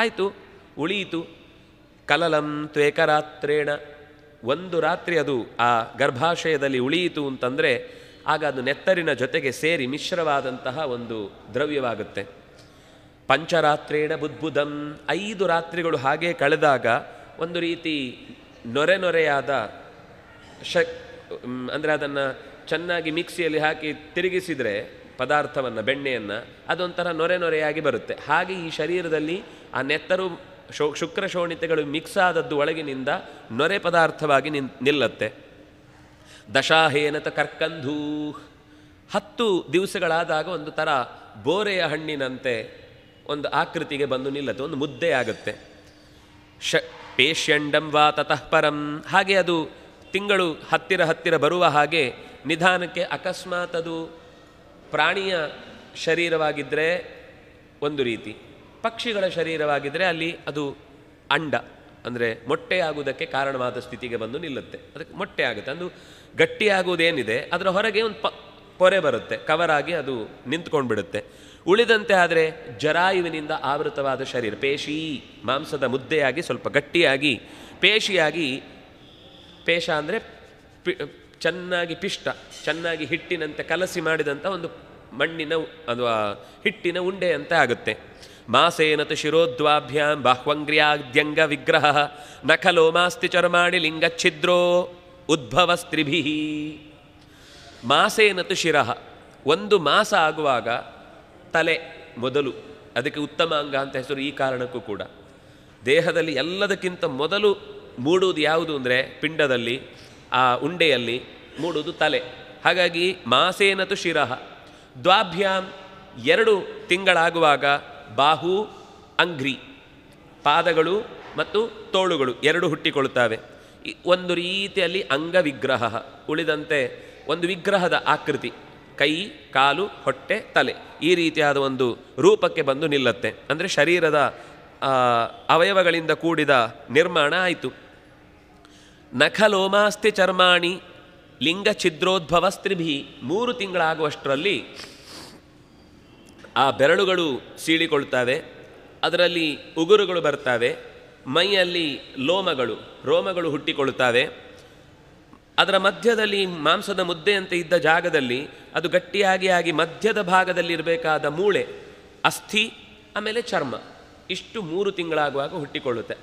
ಆಯಿತು ಉಳಿಯಿತು ಕಲಲಂ ತ್ವೇಕರಾತ್ರೇಣ ಒಂದು ರಾತ್ರಿ ಅದು ಆ ಗರ್ಭಾಶಯದಲ್ಲಿ ಉಳಿಯಿತು ಅಂತಂದರೆ ಆಗ ಅದು ನೆತ್ತರಿನ ಜೊತೆಗೆ ಸೇರಿ ಮಿಶ್ರವಾದಂತಹ ಒಂದು ದ್ರವ್ಯವಾಗುತ್ತೆ ಪಂಚರಾತ್ರೇಣ ಬುದ್ಬುದಂ ಐದು ರಾತ್ರಿಗಳು ಹಾಗೆ ಕಳೆದಾಗ ಒಂದು ರೀತಿ ನೊರೆ ನೊರೆಯಾದ ಶ ಅಂದರೆ ಅದನ್ನು ಚೆನ್ನಾಗಿ ಮಿಕ್ಸಿಯಲ್ಲಿ ಹಾಕಿ ತಿರುಗಿಸಿದರೆ ಪದಾರ್ಥವನ್ನು ಬೆಣ್ಣೆಯನ್ನು ಅದೊಂಥರ ನೊರೆ ನೊರೆಯಾಗಿ ಬರುತ್ತೆ ಹಾಗೆ ಈ ಶರೀರದಲ್ಲಿ ಆ ನೆತ್ತರು ಶೋ ಶುಕ್ರ ಶೋಣಿತಗಳು ಮಿಕ್ಸ್ ಆದದ್ದು ಒಳಗಿನಿಂದ ನೊರೆ ಪದಾರ್ಥವಾಗಿ ನಿನ್ ನಿಲ್ಲತ್ತೆ ದಶಾಹೇನತ ಕರ್ಕಂಧೂ ಹತ್ತು ದಿವಸಗಳಾದಾಗ ಒಂದು ಥರ ಬೋರೆಯ ಹಣ್ಣಿನಂತೆ ಒಂದು ಆಕೃತಿಗೆ ಬಂದು ನಿಲ್ಲತ್ತೆ ಒಂದು ಮುದ್ದೆ ಆಗುತ್ತೆ ಶ ಪೇಷ್ಯಂಡಂ ವಾ ತತಃ ಪರಂ ಹಾಗೆ ಅದು ತಿಂಗಳು ಹತ್ತಿರ ಹತ್ತಿರ ಬರುವ ಹಾಗೆ ನಿಧಾನಕ್ಕೆ ಅಕಸ್ಮಾತ್ ಅದು ಪ್ರಾಣಿಯ ಶರೀರವಾಗಿದ್ದರೆ ಒಂದು ರೀತಿ ಪಕ್ಷಿಗಳ ಶರೀರವಾಗಿದ್ದರೆ ಅಲ್ಲಿ ಅದು ಅಂಡ ಅಂದರೆ ಮೊಟ್ಟೆ ಆಗುವುದಕ್ಕೆ ಕಾರಣವಾದ ಸ್ಥಿತಿಗೆ ಬಂದು ನಿಲ್ಲುತ್ತೆ ಅದಕ್ಕೆ ಮೊಟ್ಟೆ ಆಗುತ್ತೆ ಅದು ಗಟ್ಟಿಯಾಗುವುದೇನಿದೆ ಅದರ ಹೊರಗೆ ಒಂದು ಪ ಪೊರೆ ಬರುತ್ತೆ ಕವರ್ ಆಗಿ ಅದು ನಿಂತ್ಕೊಂಡು ಬಿಡುತ್ತೆ ಉಳಿದಂತೆ ಆದರೆ ಜರಾಯುವಿನಿಂದ ಆವೃತವಾದ ಶರೀರ ಪೇಶಿ ಮಾಂಸದ ಮುದ್ದೆಯಾಗಿ ಸ್ವಲ್ಪ ಗಟ್ಟಿಯಾಗಿ ಪೇಶಿಯಾಗಿ ಪೇಶ ಅಂದರೆ ಚೆನ್ನಾಗಿ ಪಿಷ್ಟ ಚೆನ್ನಾಗಿ ಹಿಟ್ಟಿನಂತೆ ಕಲಸಿ ಮಾಡಿದಂಥ ಒಂದು ಮಣ್ಣಿನ ಅಥವಾ ಹಿಟ್ಟಿನ ಉಂಡೆ ಅಂತ ಆಗುತ್ತೆ ಮಾಸೇನತು ಶಿರೋದ್ವಾಭ್ಯಾಂ ಬಾಹ್ವಂಗ್ರ್ಯಾದ್ಯಂಗ ವಿಗ್ರಹ ನಖಲೋ ಮಾಸ್ತಿ ಚರ್ಮಾಣಿ ಲಿಂಗ ಛಿದ್ರೋ ಉದ್ಭವ ಸ್ತ್ರಿಭಿ ಮಾಸೇನತು ಶಿರಹ ಒಂದು ಮಾಸ ಆಗುವಾಗ ತಲೆ ಮೊದಲು ಅದಕ್ಕೆ ಉತ್ತಮ ಅಂಗ ಅಂತ ಹೆಸರು ಈ ಕಾರಣಕ್ಕೂ ಕೂಡ ದೇಹದಲ್ಲಿ ಎಲ್ಲದಕ್ಕಿಂತ ಮೊದಲು ಮೂಡುವುದು ಯಾವುದು ಅಂದರೆ ಪಿಂಡದಲ್ಲಿ ಆ ಉಂಡೆಯಲ್ಲಿ ಮೂಡುವುದು ತಲೆ ಹಾಗಾಗಿ ಮಾಸೇನತು ಶಿರಹ ದ್ವಾಭ್ಯಾಂ ಎರಡು ತಿಂಗಳಾಗುವಾಗ ಬಾಹು ಅಂಗ್ರಿ ಪಾದಗಳು ಮತ್ತು ತೋಳುಗಳು ಎರಡು ಹುಟ್ಟಿಕೊಳ್ಳುತ್ತವೆ ಒಂದು ರೀತಿಯಲ್ಲಿ ಅಂಗವಿಗ್ರಹ ಉಳಿದಂತೆ ಒಂದು ವಿಗ್ರಹದ ಆಕೃತಿ ಕೈ ಕಾಲು ಹೊಟ್ಟೆ ತಲೆ ಈ ರೀತಿಯಾದ ಒಂದು ರೂಪಕ್ಕೆ ಬಂದು ನಿಲ್ಲತ್ತೆ ಅಂದರೆ ಶರೀರದ ಅವಯವಗಳಿಂದ ಕೂಡಿದ ನಿರ್ಮಾಣ ಆಯಿತು ನಖಲೋಮಾಸ್ತಿ ಚರ್ಮಾಣಿ ಲಿಂಗ ಛಿದ್ರೋದ್ಭವ ಸ್ತ್ರಿಭಿ ಮೂರು ತಿಂಗಳಾಗುವಷ್ಟರಲ್ಲಿ ಆ ಬೆರಳುಗಳು ಸೀಳಿಕೊಳ್ಳುತ್ತವೆ ಅದರಲ್ಲಿ ಉಗುರುಗಳು ಬರ್ತವೆ ಮೈಯಲ್ಲಿ ಲೋಮಗಳು ರೋಮಗಳು ಹುಟ್ಟಿಕೊಳ್ಳುತ್ತವೆ ಅದರ ಮಧ್ಯದಲ್ಲಿ ಮಾಂಸದ ಮುದ್ದೆಯಂತೆ ಇದ್ದ ಜಾಗದಲ್ಲಿ ಅದು ಗಟ್ಟಿಯಾಗಿ ಆಗಿ ಮಧ್ಯದ ಭಾಗದಲ್ಲಿರಬೇಕಾದ ಮೂಳೆ ಅಸ್ಥಿ ಆಮೇಲೆ ಚರ್ಮ ಇಷ್ಟು ಮೂರು ತಿಂಗಳಾಗುವಾಗ ಹುಟ್ಟಿಕೊಳ್ಳುತ್ತೆ